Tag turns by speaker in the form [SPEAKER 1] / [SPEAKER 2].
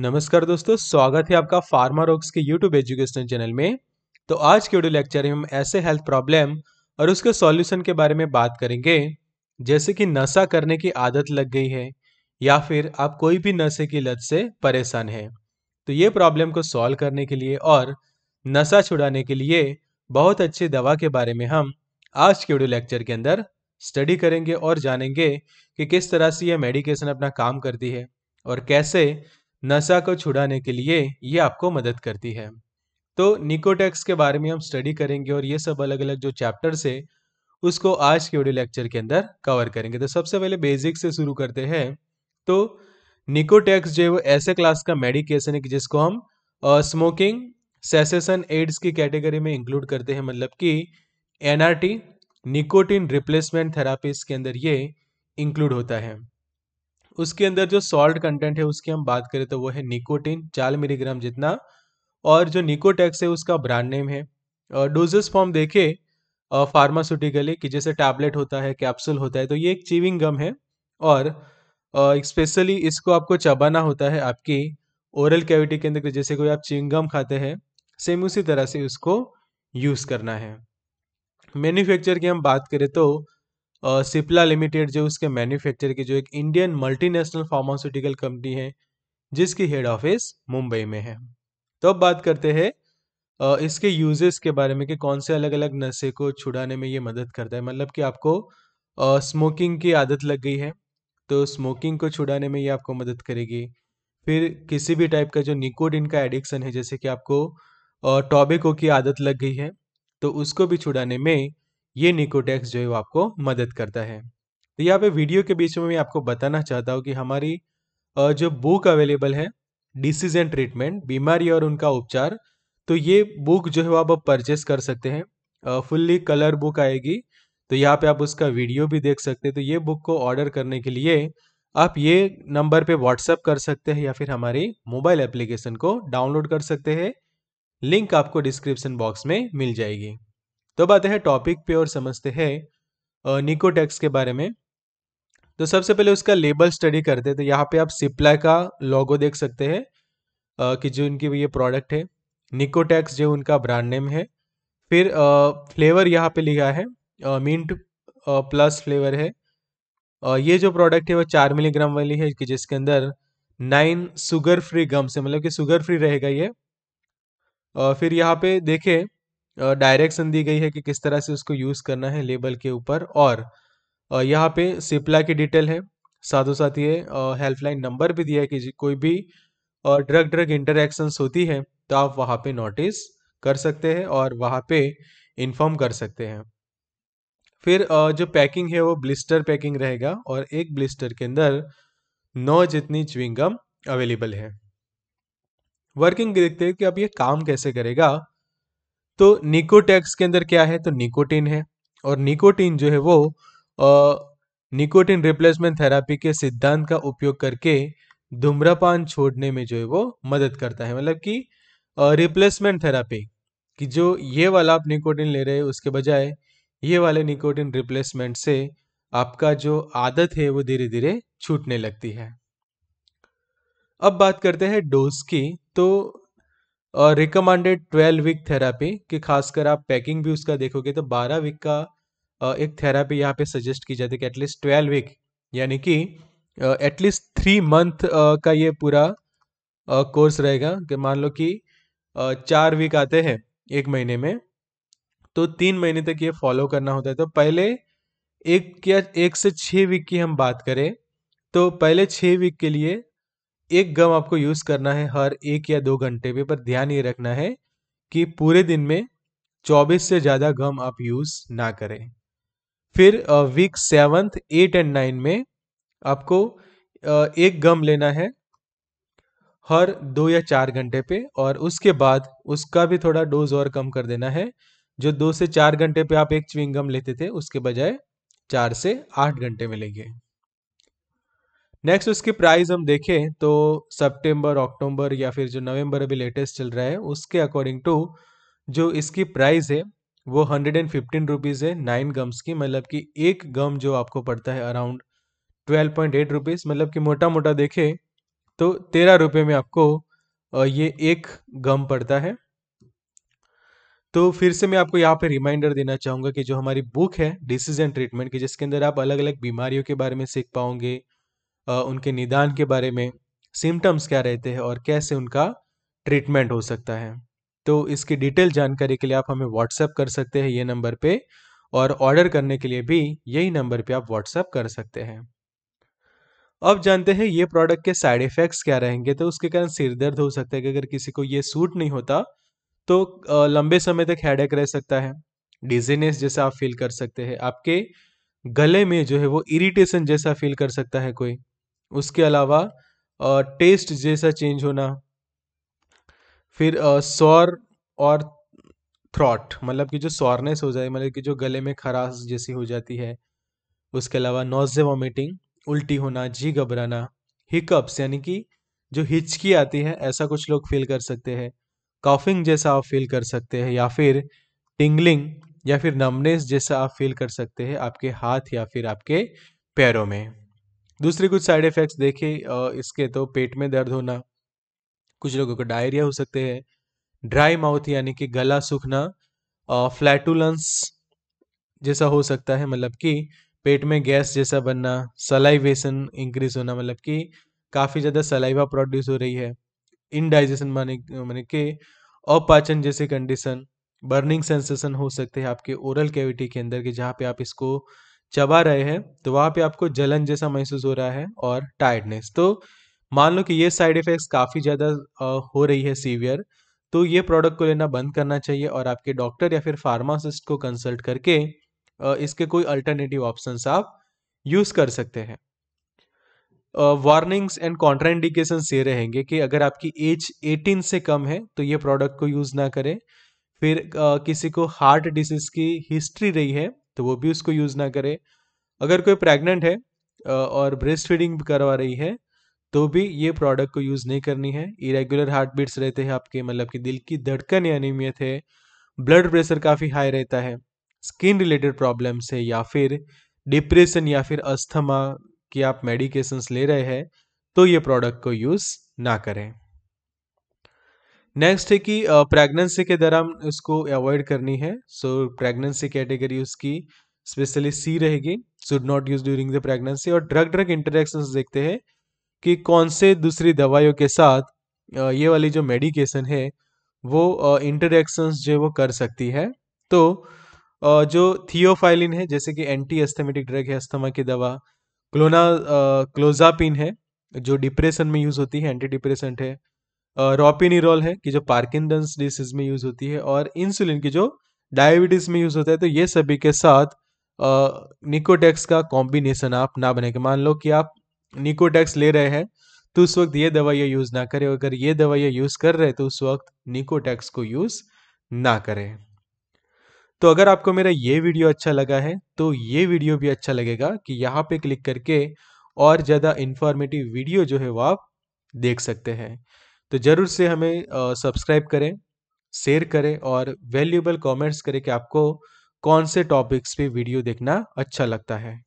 [SPEAKER 1] नमस्कार दोस्तों स्वागत है आपका फार्मा के यूट्यूब एजुकेशन चैनल में तो आज के वीडियो लेक्चर में हम ऐसे हेल्थ प्रॉब्लम और उसके सॉल्यूशन के बारे में बात करेंगे जैसे कि नशा करने की आदत लग गई है या फिर आप कोई भी नशे की लत से परेशान हैं तो ये प्रॉब्लम को सॉल्व करने के लिए और नशा छुड़ाने के लिए बहुत अच्छी दवा के बारे में हम आज के वीडियो लेक्चर के अंदर स्टडी करेंगे और जानेंगे कि किस तरह से यह मेडिकेशन अपना काम करती है और कैसे नशा को छुड़ाने के लिए ये आपको मदद करती है तो निकोटेक्स के बारे में हम स्टडी करेंगे और ये सब अलग अलग जो चैप्टर्स है उसको आज के ऑडियो लेक्चर के अंदर कवर करेंगे तो सबसे पहले बेसिक से शुरू करते हैं तो निकोटेक्स जो है वो ऐसे क्लास का मेडिकेशन है जिसको हम स्मोकिंग सेसेशन एड्स की कैटेगरी में इंक्लूड करते हैं मतलब कि एनआरटी निकोटिन रिप्लेसमेंट थेरापीज के अंदर ये इंक्लूड होता है उसके अंदर जो सॉल्ट कंटेंट है उसकी हम बात करें तो वो है निकोटिन चार मिलीग्राम जितना और जो निकोटेक्स है उसका ब्रांड नेम है डोजेस फॉर्म देखे फार्मास्यूटिकली कि जैसे टैबलेट होता है कैप्सूल होता है तो ये एक चीविंग गम है और स्पेशली इसको आपको चबाना होता है आपकी ओरल कैविटी के अंदर जैसे कोई आप चीविंग गम खाते हैं सेम उसी तरह से उसको यूज़ करना है मैन्युफैक्चर की हम बात करें तो सिप्ला लिमिटेड जो उसके मैन्युफैक्चर की जो एक इंडियन मल्टीनेशनल फार्मास्यूटिकल कंपनी है जिसकी हेड ऑफिस मुंबई में है तो अब बात करते हैं इसके यूजेस के बारे में कि कौन से अलग अलग नशे को छुड़ाने में ये मदद करता है मतलब कि आपको स्मोकिंग की आदत लग गई है तो स्मोकिंग को छुड़ाने में ये आपको मदद करेगी फिर किसी भी टाइप का जो निकोड का एडिक्शन है जैसे कि आपको टॉबेको की आदत लग गई है तो उसको भी छुड़ाने में ये निकोटेक्स जो है वो आपको मदद करता है तो यहाँ पे वीडियो के बीच में मैं आपको बताना चाहता हूँ कि हमारी जो बुक अवेलेबल है डिसीज एंड ट्रीटमेंट बीमारी और उनका उपचार तो ये बुक जो है वो आप परचेस कर सकते हैं फुल्ली कलर बुक आएगी तो यहाँ पे आप उसका वीडियो भी देख सकते हैं तो ये बुक को ऑर्डर करने के लिए आप ये नंबर पे व्हाट्सअप कर सकते हैं या फिर हमारी मोबाइल एप्लीकेशन को डाउनलोड कर सकते हैं लिंक आपको डिस्क्रिप्शन बॉक्स में मिल जाएगी तो आते हैं टॉपिक पे और समझते हैं निकोटेक्स के बारे में तो सबसे पहले उसका लेबल स्टडी करते हैं तो यहाँ पे आप सिप्ला का लोगो देख सकते हैं कि जो इनकी ये प्रोडक्ट है निकोटेक्स जो उनका ब्रांड नेम है फिर फ्लेवर यहाँ पे लिखा है मिंट प्लस फ्लेवर है ये जो प्रोडक्ट है वो चार मिलीग्राम वाली है कि जिसके अंदर नाइन सुगर फ्री गम्स है मतलब कि सुगर फ्री रहेगा ये फिर यहाँ पे देखें डायरेक्शन दी गई है कि किस तरह से उसको यूज़ करना है लेबल के ऊपर और यहाँ पे सिप्ला की डिटेल है साथों साथ ये हेल्पलाइन नंबर भी दिया है कि कोई भी ड्रग ड्रग इंटरेक्शंस होती है तो आप वहाँ पे नोटिस कर सकते हैं और वहाँ पे इन्फॉर्म कर सकते हैं फिर जो पैकिंग है वो ब्लिस्टर पैकिंग रहेगा और एक ब्लिस्टर के अंदर नौ जितनी च्विंगम अवेलेबल है वर्किंग देखते हैं कि अब ये काम कैसे करेगा तो निकोटैक्स के अंदर क्या है तो निकोटिन है और निकोटीन जो है वो निकोटीन रिप्लेसमेंट थेरापी के सिद्धांत का उपयोग करके धूम्रपान छोड़ने में जो है वो मदद करता है मतलब कि रिप्लेसमेंट थेरापी कि जो ये वाला आप निकोटिन ले रहे हैं उसके बजाय ये वाले निकोटिन रिप्लेसमेंट से आपका जो आदत है वो धीरे धीरे छूटने लगती है अब बात करते हैं डोज की तो रिकमेंडेड ट्वेल्व वीक थेरापी कि खासकर आप पैकिंग भी उसका देखोगे तो बारह वीक का uh, एक थेरापी यहाँ पे सजेस्ट की जाती है कि एटलीस्ट ट्वेल्व वीक यानी कि एटलीस्ट थ्री मंथ का ये पूरा कोर्स uh, रहेगा कि मान लो कि uh, चार वीक आते हैं एक महीने में तो तीन महीने तक ये फॉलो करना होता है तो पहले एक या एक से छः वीक की हम बात करें तो पहले छः वीक के लिए एक गम आपको यूज़ करना है हर एक या दो घंटे पे पर ध्यान ये रखना है कि पूरे दिन में 24 से ज़्यादा गम आप यूज़ ना करें फिर week seventh eight and nine में आपको एक गम लेना है हर दो या चार घंटे पे और उसके बाद उसका भी थोड़ा डोज और कम कर देना है जो दो से चार घंटे पे आप एक च्विंग गम लेते थे उसके बजाय चार से आठ घंटे में लेंगे नेक्स्ट उसकी प्राइस हम देखें तो सितंबर अक्टूबर या फिर जो नवंबर अभी लेटेस्ट चल रहा है उसके अकॉर्डिंग टू जो इसकी प्राइस है वो hundred and fifteen rupees nine नाइन गम्स की मतलब कि एक गम जो आपको पड़ता है around twelve point eight rupees मतलब कि मोटा मोटा देखें तो तेरह रुपये में आपको ये एक गम पड़ता है तो फिर से मैं आपको यहाँ पे रिमाइंडर देना चाहूँगा कि जो हमारी बुक है डिसीजन ट्रीटमेंट की जिसके अंदर आप अलग अलग बीमारियों के बारे में सीख पाओगे उनके निदान के बारे में सिम्टम्स क्या रहते हैं और कैसे उनका ट्रीटमेंट हो सकता है तो इसकी डिटेल जानकारी के लिए आप हमें व्हाट्सएप कर सकते हैं ये नंबर पे और ऑर्डर करने के लिए भी यही नंबर पे आप व्हाट्सएप कर सकते हैं अब जानते हैं ये प्रोडक्ट के साइड इफ़ेक्ट्स क्या रहेंगे तो उसके कारण सिर दर्द हो सकता है कि अगर किसी को ये सूट नहीं होता तो लंबे समय तक हेड रह सकता है डिजीनेस जैसा आप फील कर सकते हैं आपके गले में जो है वो इरिटेशन जैसा फील कर सकता है कोई उसके अलावा टेस्ट जैसा चेंज होना फिर सौर और थ्रॉट मतलब कि जो सॉरनेस हो जाए मतलब कि जो गले में खराश जैसी हो जाती है उसके अलावा नोजे वॉमिटिंग उल्टी होना जी घबराना हिकअप्स यानी कि जो हिचकी आती है ऐसा कुछ लोग फील कर सकते हैं कॉफिंग जैसा आप फील कर सकते हैं या फिर टिंगलिंग या फिर नमनेस जैसा आप फील कर सकते हैं आपके हाथ या फिर आपके पैरों में दूसरे कुछ साइड इफ़ेक्ट्स देखे इसके तो पेट में दर्द होना कुछ लोगों को डायरिया हो सकते हैं ड्राई माउथ यानी कि गला सूखना फ्लैटुलेंस जैसा हो सकता है मतलब कि पेट में गैस जैसा बनना सलाइवेशन इंक्रीज होना मतलब कि काफ़ी ज़्यादा सलाइवा प्रोड्यूस हो रही है इनडाइजेशन माने माने कि अपाचन जैसे कंडीशन बर्निंग सेंसेशन हो सकते हैं आपके ओरल कैविटी के अंदर के जहाँ पे आप इसको चबा रहे हैं तो वहां पे आपको जलन जैसा महसूस हो रहा है और टायर्डनेस तो मान लो कि ये साइड इफ़ेक्ट्स काफ़ी ज़्यादा हो रही है सीवियर तो ये प्रोडक्ट को लेना बंद करना चाहिए और आपके डॉक्टर या फिर फार्मासिस्ट को कंसल्ट करके इसके कोई अल्टरनेटिव ऑप्शंस आप यूज़ कर सकते हैं वार्निंग्स एंड कॉन्ट्राइंडिकेशंस ये रहेंगे कि अगर आपकी एज 18 से कम है तो ये प्रोडक्ट को यूज़ ना करें फिर uh, किसी को हार्ट डिसीज़ की हिस्ट्री रही है तो वो भी उसको यूज़ ना करे अगर कोई प्रेग्नेंट है और ब्रेस्ट फीडिंग करवा रही है तो भी ये प्रोडक्ट को यूज़ नहीं करनी है इरेगुलर हार्ट बीट्स रहते हैं आपके मतलब कि दिल की धड़कन या अनियमियत है ब्लड प्रेशर काफ़ी हाई रहता है स्किन रिलेटेड प्रॉब्लम्स है या फिर डिप्रेशन या फिर अस्थमा की आप मेडिकेशंस ले रहे हैं तो ये प्रोडक्ट को यूज़ ना करें नेक्स्ट है कि प्रेगनेंसी के दौरान उसको अवॉइड करनी है सो प्रेगनेंसी कैटेगरी उसकी स्पेशली सी रहेगी should not use during the pregnancy और ड्रग ड्रग इंटरेक्शन देखते हैं कि कौन से दूसरी दवाइयों के साथ ये वाली जो मेडिकेशन है वो इंटरेक्शंस जो वो कर सकती है तो जो थियोफाइलिन है जैसे कि एंटी एस्थेमेटिक ड्रग है अस्थमा की दवा क्लोना क्लोजापिन है जो डिप्रेशन में यूज़ होती है एंटी डिप्रेशन है रॉपिनिरोल है कि जो पार्किंसंस डिसीज में यूज़ होती है और इंसुलिन की जो डायबिटीज़ में यूज़ होता है तो ये सभी के साथ निकोटेक्स का कॉम्बिनेशन आप ना बने के मान लो कि आप निकोटेक्स ले रहे हैं तो उस वक्त ये दवाइयाँ यूज़ ना करें अगर ये दवाइयाँ यूज़ कर रहे हैं तो उस वक्त निकोटेक्स को यूज़ ना करें तो अगर आपको मेरा ये वीडियो अच्छा लगा है तो ये वीडियो भी अच्छा लगेगा कि यहाँ पे क्लिक करके और ज़्यादा इंफॉर्मेटिव वीडियो जो है वो आप देख सकते हैं तो ज़रूर से हमें सब्सक्राइब करें शेयर करें और वैल्यूएबल कमेंट्स करें कि आपको कौन से टॉपिक्स पे वीडियो देखना अच्छा लगता है